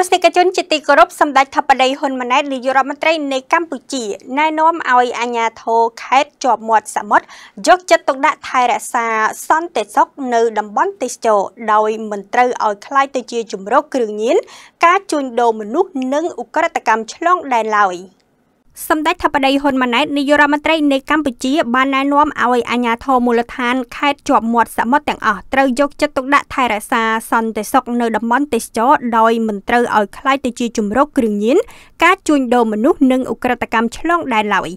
ទស្សនិកជនជាទីគោរពសម្ដេចថបដីហ៊ុនម៉ាណែតនាយករដ្ឋមន្ត្រីនៃកម្ពុជាណែនាំឲ្យអាជ្ញាធរខេត្តជាប់មាត់សមុទ្រយកចិត្តទុកដាក់ថែរក្សាសន្តិសុខនៅតំបន់ទេសចរដោយមិនត្រូវឲ្យคล้ายទៅជាជំរកគ្រឿងញៀនការជួញដូរមនុស្សនិងឧក្រិដ្ឋកម្មឆ្លងដែនឡើយ។សម្ដេចថាបតីហ៊ុនម៉ាណែតនាយករដ្ឋមន្ត្រីនៃកម្ពុជាបានណែនាំឲ្យអាជ្ញាធរមូលដ្ឋានខេត្តជាប់មាត់សមុទ្រទាំងអស់ត្រូវយកចិត្តទុកដាក់ថែរក្សាសន្តិសុខនៅតំបន់ទេសចរដោយមិនត្រូវឲ្យខ្លាចទៅជាជំរកគ្រឿងញៀនការជួញដូរមនុស្សនិងអ ுக ្រិតកម្មឆ្លងដែនឡើយ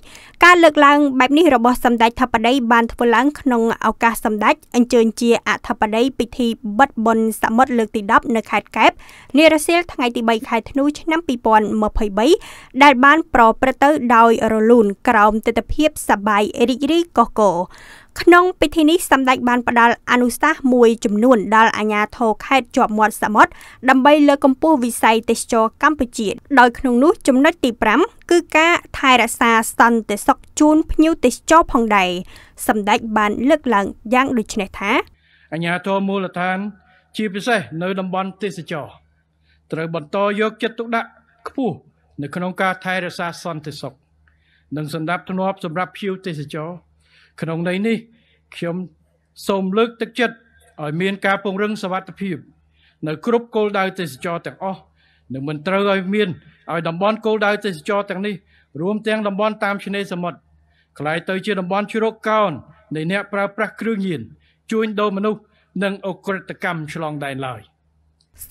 ការលើកឡើងបែបនេះរបស់សម្ដេចថាបតីបានធ្វើឡើងក្នុងឱកាសសម្ដេចអញ្ជើញជាអធិបតីពិធីបិទបុណ្យសមុទ្រលើកទី10នៅខេត្តកែបនារសៀលថ្ងៃទី3ខែធ្នូ ឆ្នាំ2023ដែល បានប្រព្រឹត្តទៅដោយរលូនក្រោមទិដ្ឋភាពសបាយរីករាយកោះកោក្នុង ពិធីនេះសម្ដេចបានផ្ដល់អនុសាសន៍មួយចំនួនដល់អាជ្ញាធរខេត្តជាប់មាត់សមុទ្រដើម្បីលើកកម្ពស់វិស័យទេសចរកម្ពុជាដោយក្នុងនោះចំណុចទី5គឺការថែរក្សាសន្តិសុខជូនភ្ញៀវទេសចរផងដែរសម្ដេចបាន លើកឡើងយ៉ាងដូចនេះថាអាជ្ញាធរមូលដ្ឋាន ជាពិសេស នៅតំបន់ទេសចរត្រូវបន្តយកចិត្តទុកដាក់ខ្ពស់នៅក្នុងការថែរក្សាសន្តិសុខនិងសម្ដាប់ធ្នាប់សម្រាប់ភ្ញៀវទេសចរក្នុងន័យនេះខ្ញុំសូមលើកទឹកចិត្តឲ្យមានការពង្រឹងសវត្ថិភាពនៅគ្រប់គោលដៅទេសចរទាំងអស់នឹងមិនត្រូវឲ្យមានឲ្យតំបន់គោលដៅទេសចរទាំងនេះរួមទាំងតំបន់តាមឆ្នេរសមុទ្រក្លាយទៅជាតំបន់ជ្រកកោននៃអ្នកប្រើប្រាស់គ្រឿងញៀនជួញដូរមនុស្សនិងអ ுக ្រិតកម្មឆ្លងដែនឡើយ។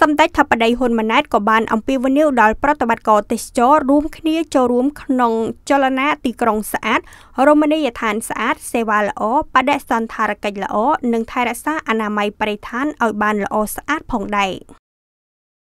សម្ដេចថាបតីហ៊ុនម៉ាណែតក៏បានអំពាវនាវដល់ប្រតិបត្តិករទេសចររួមគ្នាចូលរួមក្នុងចលនាទីក្រុងស្អាតរមណីយដ្ឋានស្អាតសេវាល្អបដិសន្ធារកិច្ចល្អនិងថែរក្សាអនាម័យបរិស្ថានឲ្យបានល្អស្អាតផងដែរ